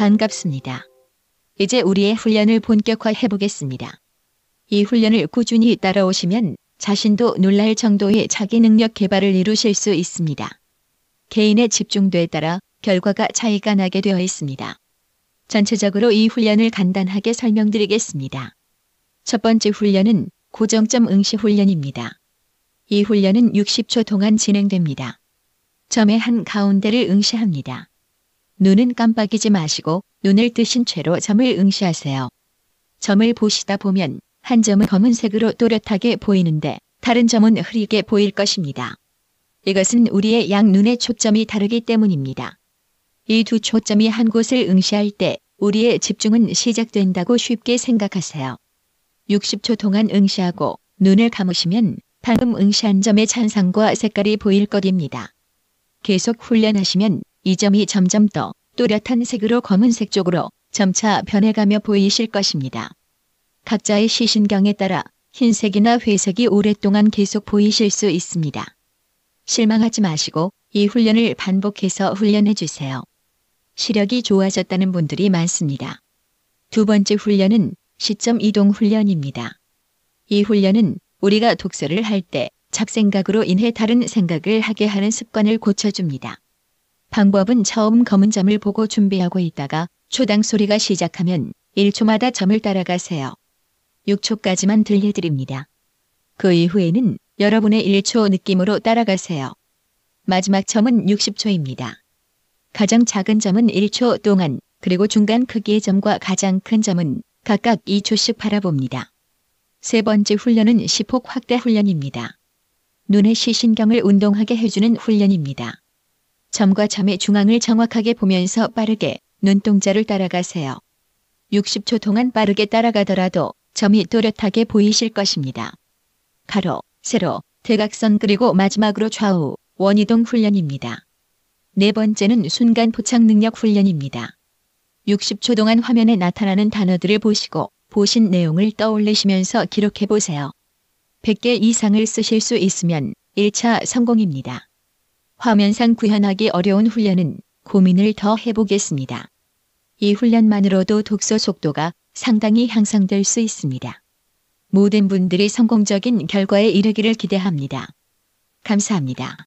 반갑습니다. 이제 우리의 훈련을 본격화해 보겠습니다. 이 훈련을 꾸준히 따라오시면 자신도 놀랄 정도의 자기 능력 개발을 이루실 수 있습니다. 개인의 집중도에 따라 결과가 차이가 나게 되어 있습니다. 전체적으로 이 훈련을 간단하게 설명드리겠습니다. 첫 번째 훈련은 고정점 응시 훈련입니다. 이 훈련은 60초 동안 진행됩니다. 점의 한 가운데를 응시합니다. 눈은 깜빡이지 마시고 눈을 뜨신 채로 점을 응시하세요. 점을 보시다 보면 한 점은 검은색으로 또렷하게 보이는데 다른 점은 흐리게 보일 것입니다. 이것은 우리의 양 눈의 초점이 다르기 때문입니다. 이 두 초점이 한 곳을 응시할 때 우리의 집중은 시작된다고 쉽게 생각하세요. 60초 동안 응시하고 눈을 감으시면 방금 응시한 점의 찬상과 색깔이 보일 것입니다. 계속 훈련하시면 이 점이 점점 더 또렷한 색으로 검은색 쪽으로 점차 변해가며 보이실 것입니다. 각자의 시신경에 따라 흰색이나 회색이 오랫동안 계속 보이실 수 있습니다. 실망하지 마시고 이 훈련을 반복해서 훈련해 주세요. 시력이 좋아졌다는 분들이 많습니다. 두 번째 훈련은 시점 이동 훈련입니다. 이 훈련은 우리가 독서를 할 때 작생각으로 인해 다른 생각을 하게 하는 습관을 고쳐줍니다. 방법은 처음 검은 점을 보고 준비하고 있다가 초당 소리가 시작하면 1초마다 점을 따라가세요. 6초까지만 들려드립니다. 그 이후에는 여러분의 1초 느낌으로 따라가세요. 마지막 점은 60초입니다. 가장 작은 점은 1초 동안 그리고 중간 크기의 점과 가장 큰 점은 각각 2초씩 바라봅니다. 세 번째 훈련은 시폭 확대 훈련입니다. 눈의 시신경을 운동하게 해주는 훈련입니다. 점과 점의 중앙을 정확하게 보면서 빠르게 눈동자를 따라가세요. 60초 동안 빠르게 따라가더라도 점이 또렷하게 보이실 것입니다. 가로, 세로, 대각선 그리고 마지막으로 좌우, 원이동 훈련입니다. 네 번째는 순간 포착 능력 훈련입니다. 60초 동안 화면에 나타나는 단어들을 보시고 보신 내용을 떠올리시면서 기록해 보세요. 100개 이상을 쓰실 수 있으면 1차 성공입니다. 화면상 구현하기 어려운 훈련은 고민을 더 해보겠습니다. 이 훈련만으로도 독서 속도가 상당히 향상될 수 있습니다. 모든 분들이 성공적인 결과에 이르기를 기대합니다. 감사합니다.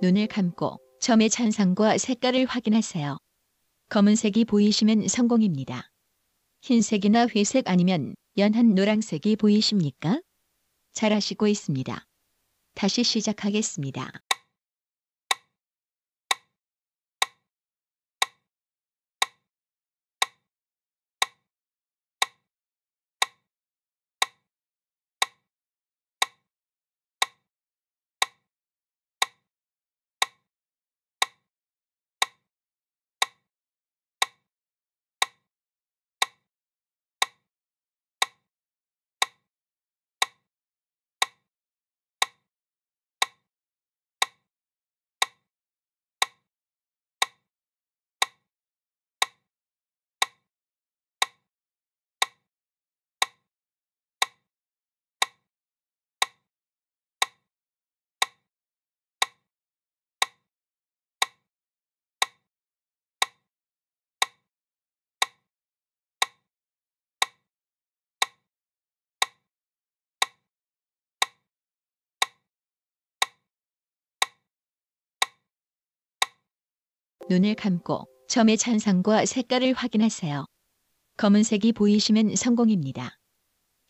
눈을 감고 점의 찬상과 색깔을 확인하세요. 검은색이 보이시면 성공입니다. 흰색이나 회색 아니면 연한 노랑색이 보이십니까? 잘하시고 있습니다. 다시 시작하겠습니다. 눈을 감고 점의 찬상과 색깔을 확인하세요. 검은색이 보이시면 성공입니다.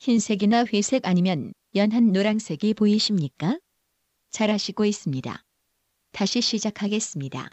흰색이나 회색 아니면 연한 노랑색이 보이십니까? 잘하시고 있습니다. 다시 시작하겠습니다.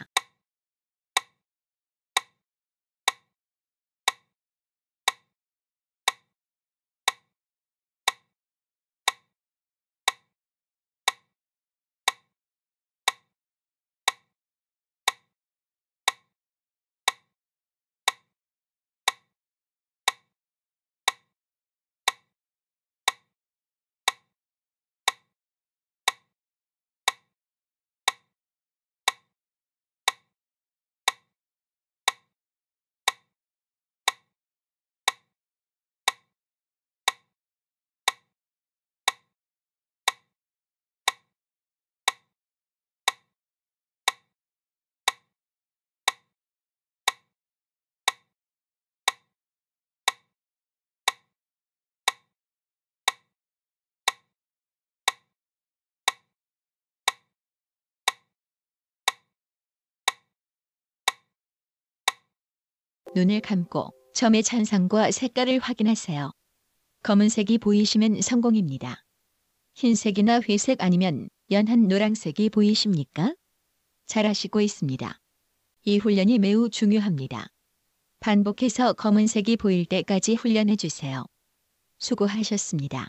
눈을 감고 점의 찬상과 색깔을 확인하세요. 검은색이 보이시면 성공입니다. 흰색이나 회색 아니면 연한 노랑색이 보이십니까? 잘하시고 있습니다. 이 훈련이 매우 중요합니다. 반복해서 검은색이 보일 때까지 훈련해 주세요. 수고하셨습니다.